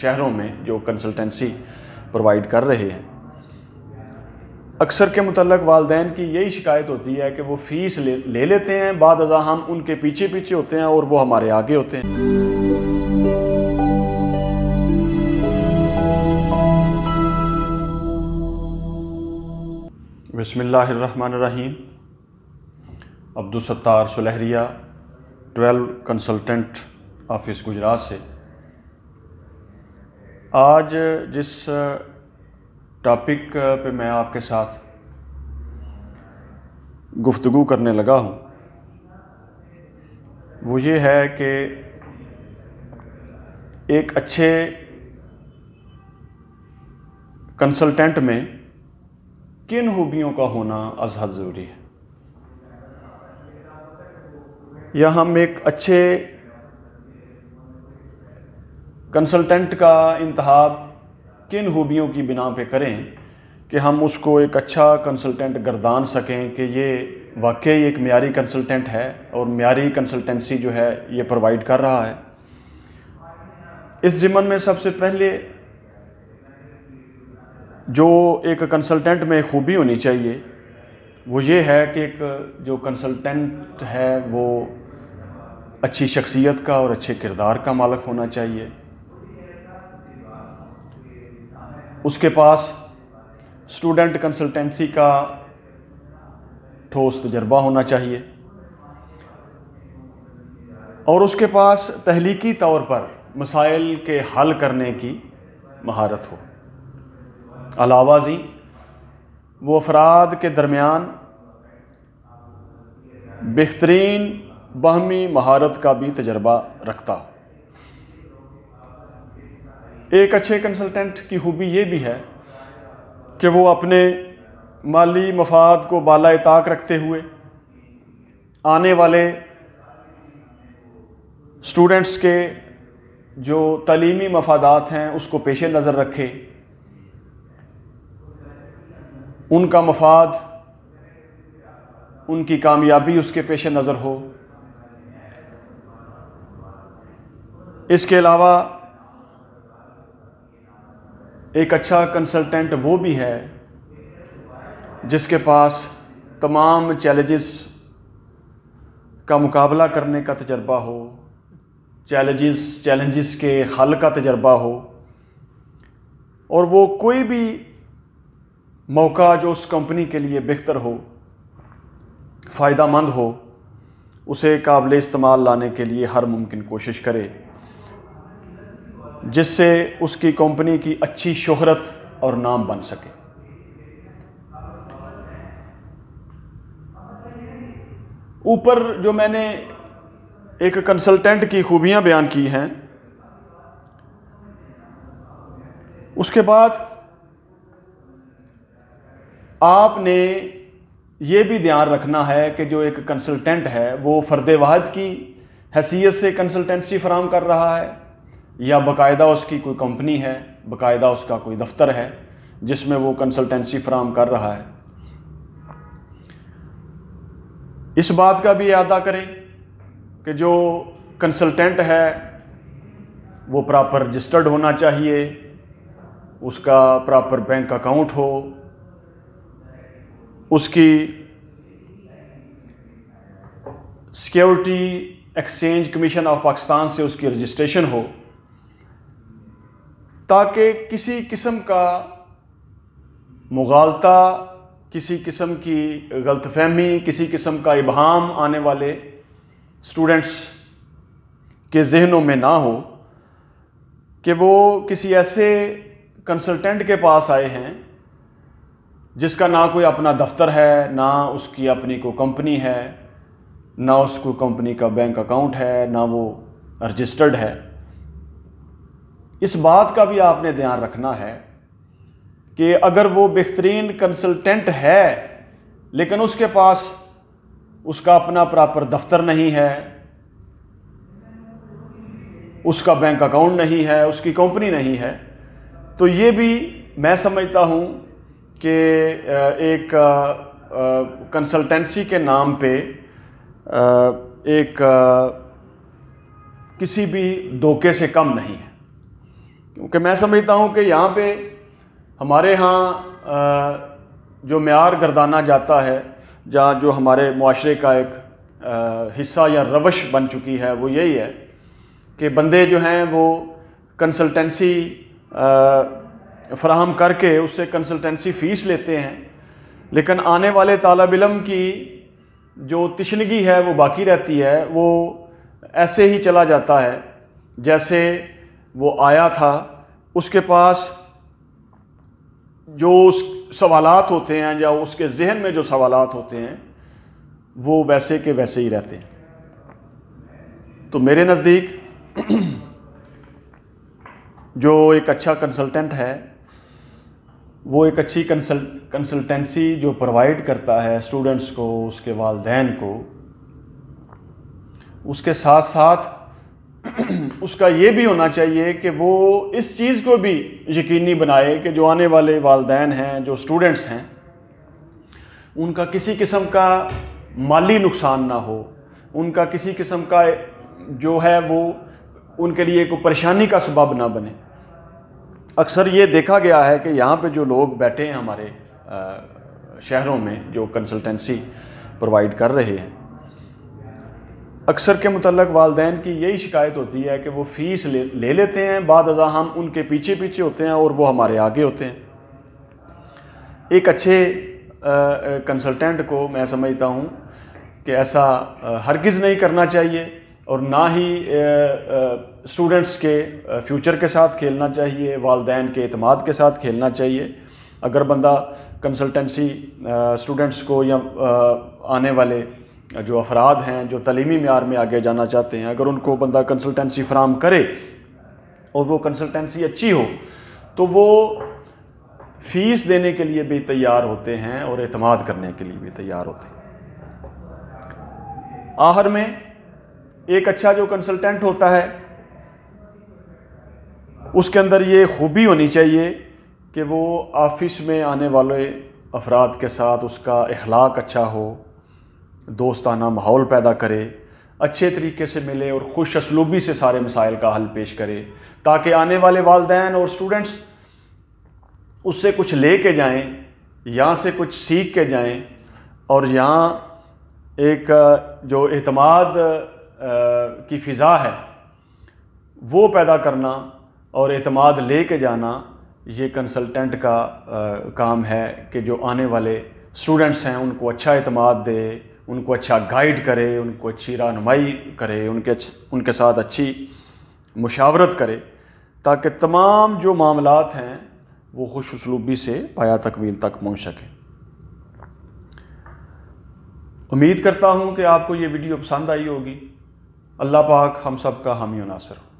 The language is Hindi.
शहरों में जो कंसल्टेंसी प्रोवाइड कर रहे हैं अक्सर के मतलब वालदे की यही शिकायत होती है कि वो फ़ीस ले, ले लेते हैं बाद अजा हम उनके पीछे पीछे होते हैं और वो हमारे आगे होते हैं बसमिल्लर रहीम Abdul Sattar Sulehria twelve consultant office Gujrat से आज जिस टॉपिक पे मैं आपके साथ गुफ्तगु करने लगा हूँ वो ये है कि एक अच्छे कंसल्टेंट में किन खूबियों का होना अज ज़रूरी है या हम एक अच्छे कंसल्टेंट का इंतहा किन खूबियों की बिना पे करें कि हम उसको एक अच्छा कंसल्टेंट गर्दान सकें कि ये वाकई एक म्यारी कंसल्टेंट है और म्यारी कंसल्टेंसी जो है ये प्रोवाइड कर रहा है इस ज़िमन में सबसे पहले जो एक कंसल्टेंट में खूबी होनी चाहिए वो ये है कि एक जो कंसल्टेंट है वो अच्छी शख्सियत का और अच्छे किरदार का मालक होना चाहिए उसके पास स्टूडेंट कंसल्टेंसी का ठोस तजर्बा होना चाहिए और उसके पास तहलीकी तौर पर मसाइल के हल करने की महारत हो अलावा जी वो अफराद के दरमियान बेहतरीन बहमी महारत का भी तजर्बा रखता हो एक अच्छे कंसल्टेंट की खूबी ये भी है कि वो अपने माली मफाद को बाला ताक रखते हुए आने वाले स्टूडेंट्स के जो तलीमी मफादात हैं उसको पेश नज़र रखे उनका मफाद उनकी कामयाबी उसके पेश नज़र हो इसके अलावा एक अच्छा कंसल्टेंट वो भी है जिसके पास तमाम चैलेंजेस का मुकाबला करने का तजर्बा हो चैलेंजेस चैलेंजेस के हल का तजर्बा हो और वो कोई भी मौका जो उस कंपनी के लिए बेहतर हो फ़ायदा मंद हो उसे काबिल इस्तेमाल लाने के लिए हर मुमकिन कोशिश करे जिससे उसकी कंपनी की अच्छी शोहरत और नाम बन सके ऊपर जो मैंने एक कंसल्टेंट की खूबियां बयान की हैं उसके बाद आपने ये भी ध्यान रखना है कि जो एक कंसल्टेंट है वो फ़र्द वाहद की हैसियत से कंसल्टेंसी फ़राम कर रहा है या बाकायदा उसकी कोई कंपनी है बाकायदा उसका कोई दफ्तर है जिसमें वो कंसल्टेंसी फ्राम कर रहा है इस बात का भी अदा करें कि जो कंसल्टेंट है वो प्रॉपर रजिस्टर्ड होना चाहिए उसका प्रॉपर बैंक अकाउंट हो उसकी security exchange commission of Pakistan से उसकी रजिस्ट्रेशन हो ताकि किसी किस्म का मुगालता किसी किस्म की गलत फहमी किसी किस्म का इबहम आने वाले स्टूडेंट्स के जहनों में ना हो कि वो किसी ऐसे कंसल्टेंट के पास आए हैं जिसका ना कोई अपना दफ्तर है ना उसकी अपनी को कंपनी है ना उसको कंपनी का बैंक अकाउंट है ना वो रजिस्टर्ड है इस बात का भी आपने ध्यान रखना है कि अगर वो बेहतरीन कंसल्टेंट है लेकिन उसके पास उसका अपना प्रॉपर दफ्तर नहीं है उसका बैंक अकाउंट नहीं है उसकी कंपनी नहीं है तो ये भी मैं समझता हूँ कि एक कंसल्टेंसी के नाम पे एक किसी भी धोखे से कम नहीं है क्योंकि मैं समझता हूँ कि यहाँ पे हमारे यहाँ जो मैार गर्दाना जाता है जहाँ जो हमारे माशरे का एक हिस्सा या रवश बन चुकी है वो यही है कि बंदे जो हैं वो कंसल्टेंसी फ्राहम करके उससे कंसल्टेंसी फ़ीस लेते हैं लेकिन आने वाले तालब इलम की जो तशनगी है वो बाकी रहती है वो ऐसे ही चला जाता है जैसे वो आया था उसके पास जो उस सवालात होते हैं या उसके जहन में जो सवालात होते हैं वो वैसे के वैसे ही रहते हैं तो मेरे नज़दीक जो एक अच्छा कंसल्टेंट है वो एक अच्छी कंसल कंसल्टेंसी जो प्रोवाइड करता है स्टूडेंट्स को उसके वालदेन को उसके साथ साथ उसका ये भी होना चाहिए कि वो इस चीज़ को भी यकीनी बनाए कि जो आने वाले वालदे हैं जो स्टूडेंट्स हैं उनका किसी किस्म का माली नुकसान ना हो उनका किसी किस्म का जो है वो उनके लिए कोई परेशानी का सबब ना बने अक्सर ये देखा गया है कि यहाँ पे जो लोग बैठे हैं हमारे शहरों में जो कंसल्टेंसी प्रोवाइड कर रहे हैं अक्सर के मतलब वालदे की यही शिकायत होती है कि वो फ़ीस ले, ले लेते हैं बाद अजा हम उनके पीछे पीछे होते हैं और वो हमारे आगे होते हैं एक अच्छे कंसल्टेंट को मैं समझता हूँ कि ऐसा हरगिज़ नहीं करना चाहिए और ना ही स्टूडेंट्स के फ्यूचर के साथ खेलना चाहिए वालदेन के अतमाद के साथ खेलना चाहिए अगर बंदा कंसल्टेंसी स्टूडेंट्स को या आ, आने वाले जो अफराद हैं जो तलीमी मैार में आगे जाना चाहते हैं अगर उनको बंदा कंसल्टेंसी फ्राहम करे और वो कंसल्टेंसी अच्छी हो तो वो फ़ीस देने के लिए भी तैयार होते हैं और अतमाद करने के लिए भी तैयार होते हैं आहर में एक अच्छा जो कंसल्टेंट होता है उसके अंदर ये खूबी होनी चाहिए कि वो ऑफिस में आने वाले अफराद के साथ उसका अखलाक अच्छा हो दोस्ताना माहौल पैदा करे अच्छे तरीके से मिले और खुश असलूबी से सारे मसाइल का हल पेश करे ताकि आने वाले वालदेन और स्टूडेंट्स उससे कुछ ले के जाएँ यहाँ से कुछ सीख के जाएँ और यहाँ एक जो अतमाद की फ़िज़ा है वो पैदा करना और अतमाद ले के जाना ये कंसल्टेंट का आ, काम है कि जो आने वाले स्टूडेंट्स हैं उनको अच्छा अतमाद दे उनको अच्छा गाइड करे उनको अच्छी रहनुमाई करे उनके उनके साथ अच्छी मुशावरत करे ताकि तमाम जो मामलात हैं वो खुश उसलूबी से पाया तकमील तक पहुँच सकें उम्मीद करता हूँ कि आपको ये वीडियो पसंद आई होगी अल्लाह पाक हम सब का हामी नासर हो